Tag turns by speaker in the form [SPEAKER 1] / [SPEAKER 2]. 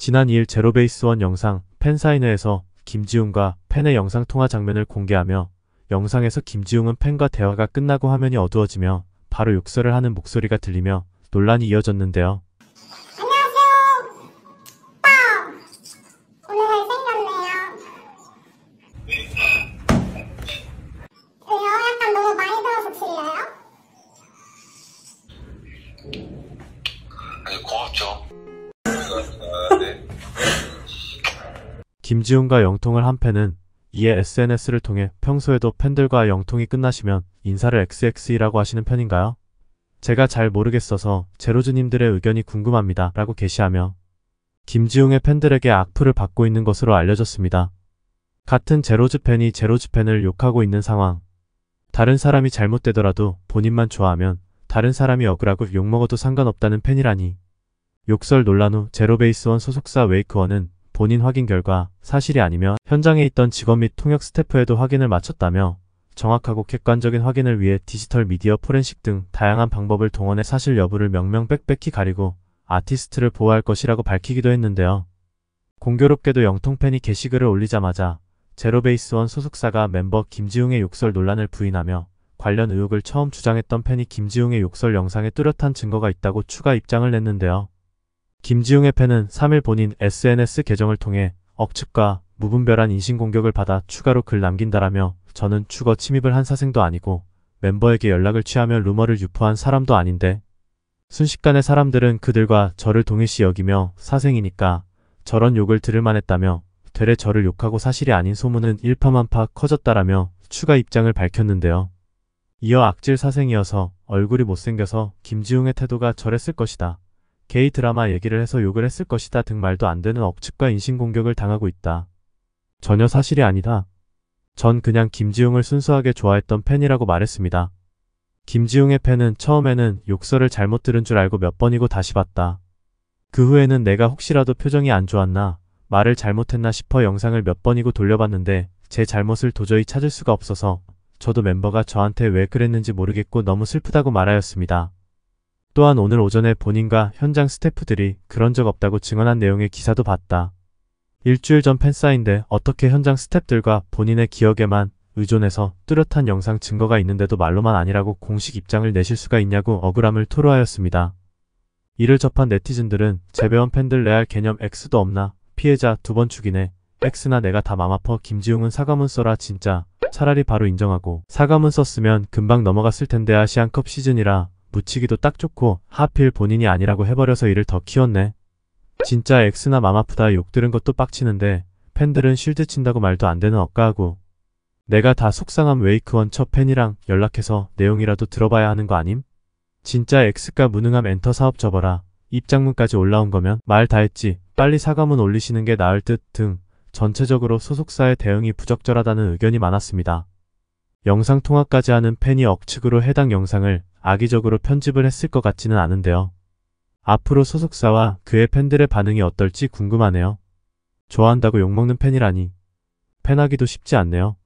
[SPEAKER 1] 지난 2일 제로베이스원 영상 팬사인회에서 김지웅과 팬의 영상통화 장면을 공개하며 영상에서 김지웅은 팬과 대화가 끝나고 화면이 어두워지며 바로 욕설을 하는 목소리가 들리며 논란이 이어졌는데요. 안녕하세요. 오 오늘 잘생겼네요. 왜요? 약간 너무 많이 들어서 질려요? 아니 고맙죠. 김지훈과 영통을 한 팬은 이에 SNS를 통해 평소에도 팬들과 영통이 끝나시면 인사를 XX이라고 하시는 편인가요? 제가 잘 모르겠어서 제로즈님들의 의견이 궁금합니다. 라고 게시하며 김지웅의 팬들에게 악플을 받고 있는 것으로 알려졌습니다. 같은 제로즈 팬이 제로즈 팬을 욕하고 있는 상황. 다른 사람이 잘못되더라도 본인만 좋아하면 다른 사람이 억울하고 욕먹어도 상관없다는 팬이라니. 욕설 논란 후 제로베이스원 소속사 웨이크원은 본인 확인 결과 사실이 아니며 현장에 있던 직원 및 통역 스태프에도 확인을 마쳤다며 정확하고 객관적인 확인을 위해 디지털 미디어 포렌식 등 다양한 방법을 동원해 사실 여부를 명명빽빽히 가리고 아티스트를 보호할 것이라고 밝히기도 했는데요. 공교롭게도 영통팬이 게시글을 올리자마자 제로베이스원 소속사가 멤버 김지웅의 욕설 논란을 부인하며 관련 의혹을 처음 주장했던 팬이 김지웅의 욕설 영상에 뚜렷한 증거가 있다고 추가 입장을 냈는데요. 김지웅의 팬은 3일 본인 SNS 계정을 통해 억측과 무분별한 인신공격을 받아 추가로 글 남긴다라며 저는 추거 침입을 한 사생도 아니고 멤버에게 연락을 취하며 루머를 유포한 사람도 아닌데 순식간에 사람들은 그들과 저를 동일시 여기며 사생이니까 저런 욕을 들을 만했다며 되레 저를 욕하고 사실이 아닌 소문은 일파만파 커졌다라며 추가 입장을 밝혔는데요. 이어 악질 사생이어서 얼굴이 못생겨서 김지웅의 태도가 저랬을 것이다. 게이 드라마 얘기를 해서 욕을 했을 것이다 등 말도 안 되는 억측과 인신공격을 당하고 있다. 전혀 사실이 아니다. 전 그냥 김지웅을 순수하게 좋아했던 팬이라고 말했습니다. 김지웅의 팬은 처음에는 욕설을 잘못 들은 줄 알고 몇 번이고 다시 봤다. 그 후에는 내가 혹시라도 표정이 안 좋았나, 말을 잘못했나 싶어 영상을 몇 번이고 돌려봤는데 제 잘못을 도저히 찾을 수가 없어서 저도 멤버가 저한테 왜 그랬는지 모르겠고 너무 슬프다고 말하였습니다. 또한 오늘 오전에 본인과 현장 스태프들이 그런 적 없다고 증언한 내용의 기사도 봤다. 일주일 전 팬싸인데 어떻게 현장 스태프들과 본인의 기억에만 의존해서 뚜렷한 영상 증거가 있는데도 말로만 아니라고 공식 입장을 내실 수가 있냐고 억울함을 토로하였습니다. 이를 접한 네티즌들은 재배원 팬들 레알 개념 X도 없나 피해자 두 번 죽이네 X나 내가 다 맘아퍼 김지웅은 사과문 써라 진짜 차라리 바로 인정하고 사과문 썼으면 금방 넘어갔을 텐데 아시안컵 시즌이라 묻히기도딱 좋고 하필 본인이 아니라고 해버려서 일을 더 키웠네. 진짜 엑스나 맘아프다 욕 들은 것도 빡치는데 팬들은 실드 친다고 말도 안 되는 억까하고 내가 다 속상한 웨이크원 첫 팬이랑 연락해서 내용이라도 들어봐야 하는 거 아님? 진짜 엑스가 무능함 엔터 사업 접어라. 입장문까지 올라온 거면 말 다 했지. 빨리 사과문 올리시는 게 나을 듯 등 전체적으로 소속사의 대응이 부적절하다는 의견이 많았습니다. 영상통화까지 하는 팬이 억측으로 해당 영상을 악의적으로 편집을 했을 것 같지는 않은데요. 앞으로 소속사와 그의 팬들의 반응이 어떨지 궁금하네요. 좋아한다고 욕먹는 팬이라니. 팬하기도 쉽지 않네요.